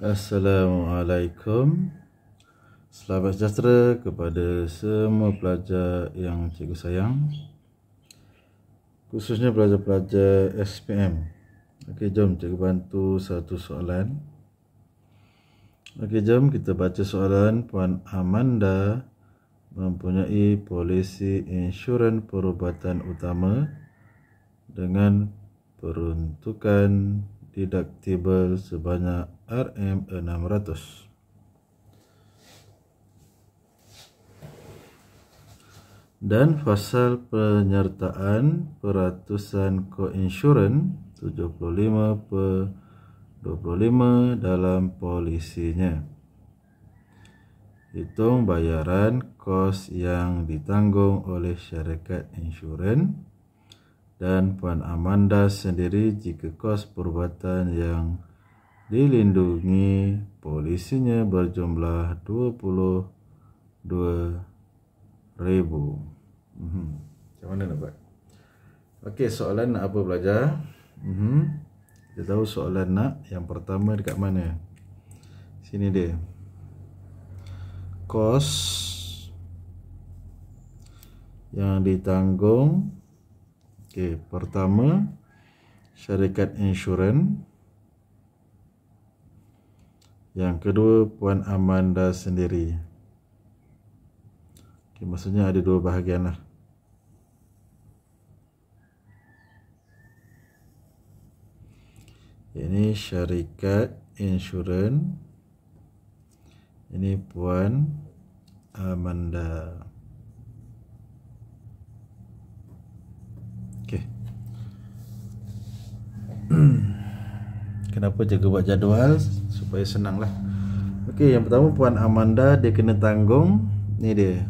Assalamualaikum Selamat sejahtera kepada semua pelajar yang cikgu sayang Khususnya pelajar-pelajar SPM Okey, jom cikgu bantu satu soalan Okey, jom kita baca soalan Puan Amanda mempunyai polisi insurans perubatan utama dengan peruntukan deductible sebanyak RM600. Dan fasal penyertaan peratusan koinsuran 75 per 25 dalam polisinya. Hitung bayaran kos yang ditanggung oleh syarikat insurans dan Puan Amanda sendiri jika kos perubatan yang dilindungi polisinya berjumlah 22 ribu. mm Macam mana nak buat? Okey, soalan nak apa belajar? Mm-hmm. Kita tahu soalan nak yang pertama dekat mana? Sini dia. Kos yang ditanggung Okey, pertama syarikat insurans. Yang kedua puan Amanda sendiri. Okey, maksudnya ada dua bahagianlah. Ini syarikat insurans. Ini puan Amanda. Hmm. kenapa jaga buat jadual supaya senang lah Okey, yang pertama Puan Amanda dia kena tanggung ni dia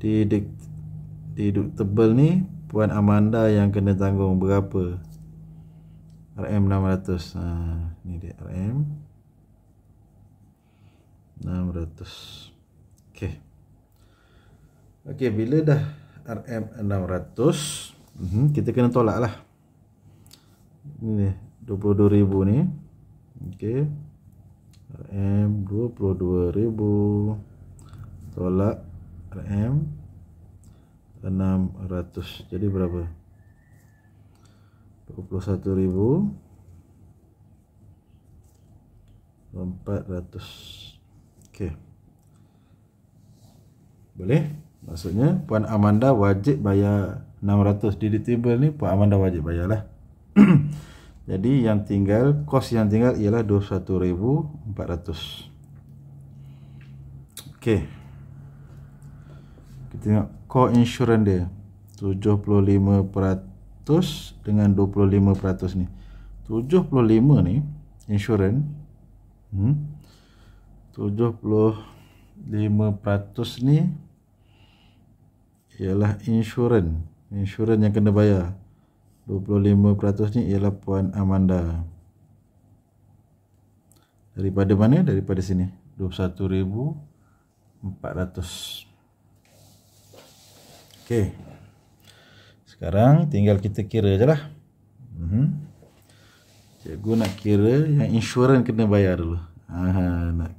di di, di tebal ni Puan Amanda yang kena tanggung berapa RM600 ha, ni dia RM 600 Okey. Okey, bila dah RM600 mhm, kita kena tolak lah ini ni 22000 ni okey RM 22000 tolak RM 600 jadi berapa 21000 ratus. okey boleh maksudnya puan Amanda wajib bayar enam ratus di timbal ni puan Amanda wajib bayar lah. Jadi yang tinggal kos yang tinggal ialah 21400. Okey. Kita tengok co-insurance dia 75% dengan 25% ni. 75 ni insurance hmm 75% ni ialah insurance, insurance yang kena bayar. 25% ni ialah Puan Amanda Daripada mana? Daripada sini 21,400 Ok Sekarang tinggal kita kira je lah uh mhm. -huh. Cikgu nak kira yang insurans kena bayar dulu Aha, nak.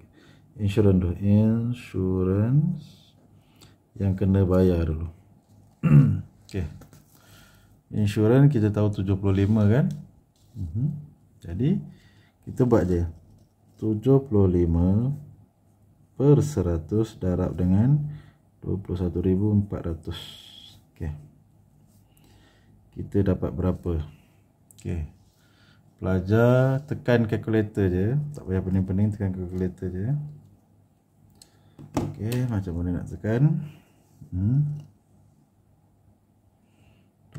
Insurans dulu Insurans Yang kena bayar dulu Okay insurans kita tahu 75 kan uh mhm. -huh. jadi kita buat je 75 per 100 darab dengan 21400 okey kita dapat berapa okey pelajar tekan kalkulator je tak payah pening-pening tekan kalkulator je okey macam mana nak tekan hmm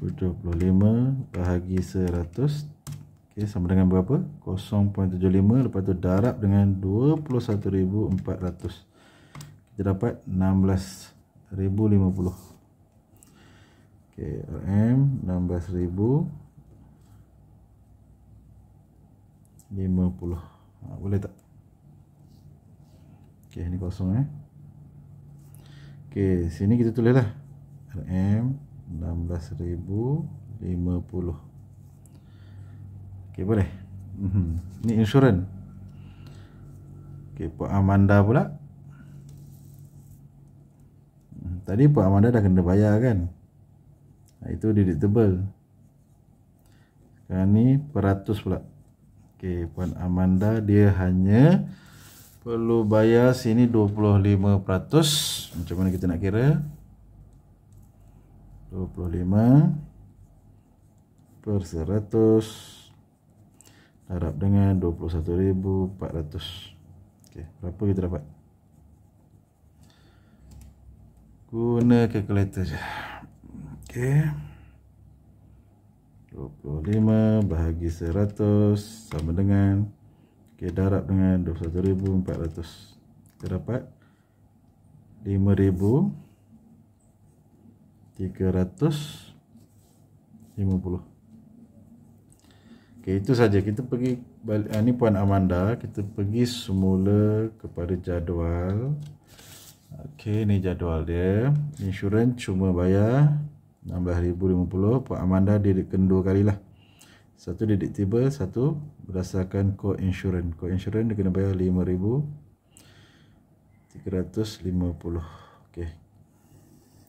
0.75 bahagi 100 okey sama dengan berapa 0.75 lepas tu darab dengan 21400 kita dapat 16050 okey rm 16050 ha, boleh tak okey ni kosong eh okey sini kita tulislah rm 16,050 ok boleh mhm. ni insurans ok Puan Amanda pula mhm. tadi Puan Amanda dah kena bayar kan itu deductible sekarang ni peratus pula ok Puan Amanda dia hanya perlu bayar sini 25% macam mana kita nak kira 25 per 100 darab dengan 21400. Okey, berapa kita dapat? Guna kalkulator je. Okey. 25 bahagi 100 sama dengan okey darab dengan 21400. Kita dapat 5000 350 Okay, itu saja kita pergi balik ini ah, puan Amanda kita pergi semula kepada jadual okey ni jadual dia insurans cuma bayar 16050 puan Amanda didikkan dua kali lah. satu deductible satu berdasarkan kod insurans kod insurans dia kena bayar 5000 350 okey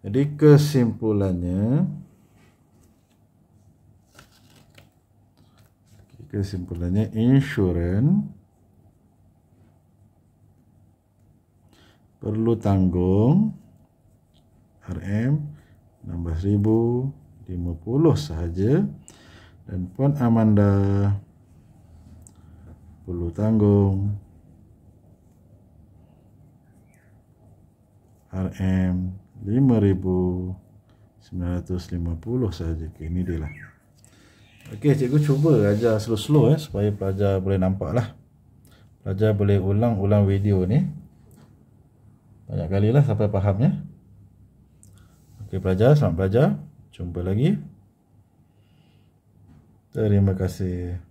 Jadi kesimpulannya kesimpulannya insurans perlu tanggung RM16,050 sahaja dan Puan Amanda perlu tanggung rm 5950 saja kini dia lah okey cikgu cuba ajar slow-slow eh supaya pelajar boleh nampak lah pelajar boleh ulang-ulang video ni banyak kali lah sampai fahamnya okey pelajar selamat pelajar, jumpa lagi terima kasih